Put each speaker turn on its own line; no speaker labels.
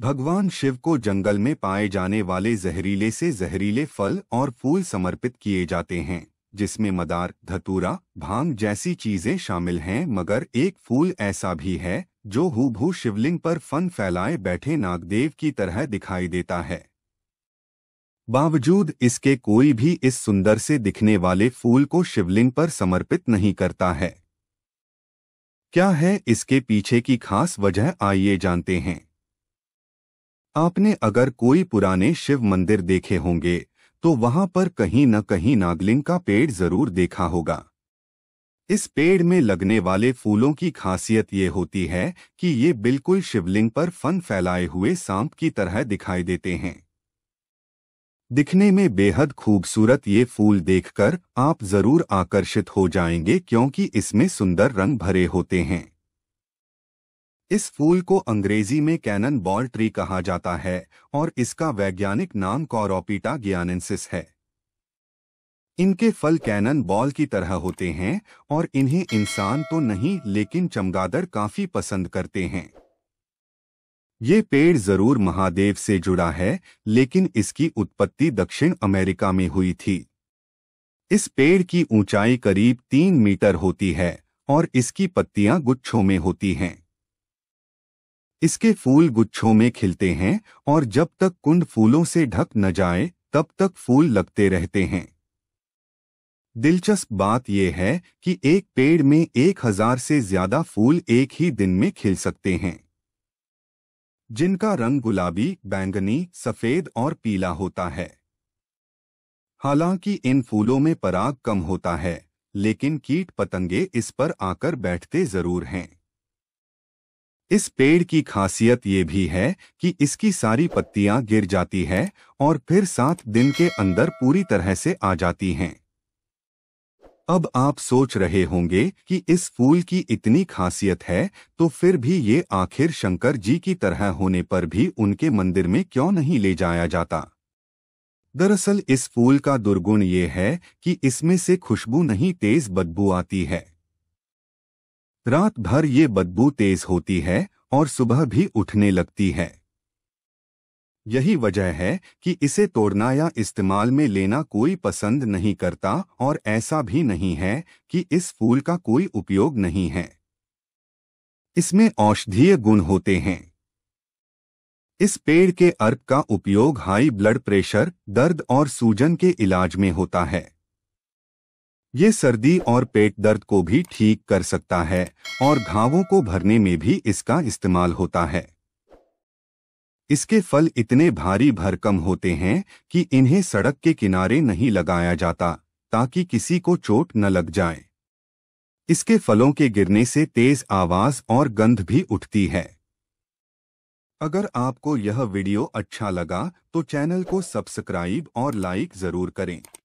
भगवान शिव को जंगल में पाए जाने वाले जहरीले से जहरीले फल और फूल समर्पित किए जाते हैं जिसमें मदार धतूरा भांग जैसी चीजें शामिल हैं मगर एक फूल ऐसा भी है जो हु शिवलिंग पर फन फैलाए बैठे नागदेव की तरह दिखाई देता है बावजूद इसके कोई भी इस सुंदर से दिखने वाले फूल को शिवलिंग पर समर्पित नहीं करता है क्या है इसके पीछे की खास वजह आइए जानते हैं आपने अगर कोई पुराने शिव मंदिर देखे होंगे तो वहां पर कहीं न कहीं नागलिंग का पेड़ जरूर देखा होगा इस पेड़ में लगने वाले फूलों की खासियत ये होती है कि ये बिल्कुल शिवलिंग पर फन फैलाए हुए सांप की तरह दिखाई देते हैं दिखने में बेहद खूबसूरत ये फूल देखकर आप जरूर आकर्षित हो जाएंगे क्योंकि इसमें सुंदर रंग भरे होते हैं इस फूल को अंग्रेजी में कैनन बॉल ट्री कहा जाता है और इसका वैज्ञानिक नाम कॉरोपीटा गियानेंसिस है इनके फल कैनन बॉल की तरह होते हैं और इन्हें इंसान तो नहीं लेकिन चमगादर काफी पसंद करते हैं ये पेड़ जरूर महादेव से जुड़ा है लेकिन इसकी उत्पत्ति दक्षिण अमेरिका में हुई थी इस पेड़ की ऊंचाई करीब तीन मीटर होती है और इसकी पत्तियां गुच्छों में होती हैं इसके फूल गुच्छों में खिलते हैं और जब तक कुंड फूलों से ढक न जाए तब तक फूल लगते रहते हैं दिलचस्प बात यह है कि एक पेड़ में एक हजार से ज्यादा फूल एक ही दिन में खिल सकते हैं जिनका रंग गुलाबी बैंगनी सफेद और पीला होता है हालांकि इन फूलों में पराग कम होता है लेकिन कीट पतंगे इस पर आकर बैठते जरूर हैं इस पेड़ की खासियत ये भी है कि इसकी सारी पत्तियां गिर जाती है और फिर सात दिन के अंदर पूरी तरह से आ जाती हैं अब आप सोच रहे होंगे कि इस फूल की इतनी खासियत है तो फिर भी ये आखिर शंकर जी की तरह होने पर भी उनके मंदिर में क्यों नहीं ले जाया जाता दरअसल इस फूल का दुर्गुण ये है कि इसमें से खुशबू नहीं तेज बदबू आती है रात भर ये बदबू तेज होती है और सुबह भी उठने लगती है यही वजह है कि इसे तोड़ना या इस्तेमाल में लेना कोई पसंद नहीं करता और ऐसा भी नहीं है कि इस फूल का कोई उपयोग नहीं है इसमें औषधीय गुण होते हैं इस पेड़ के अर्क का उपयोग हाई ब्लड प्रेशर दर्द और सूजन के इलाज में होता है ये सर्दी और पेट दर्द को भी ठीक कर सकता है और घावों को भरने में भी इसका इस्तेमाल होता है इसके फल इतने भारी भरकम होते हैं कि इन्हें सड़क के किनारे नहीं लगाया जाता ताकि किसी को चोट न लग जाए इसके फलों के गिरने से तेज आवाज और गंध भी उठती है अगर आपको यह वीडियो अच्छा लगा तो चैनल को सब्सक्राइब और लाइक जरूर करें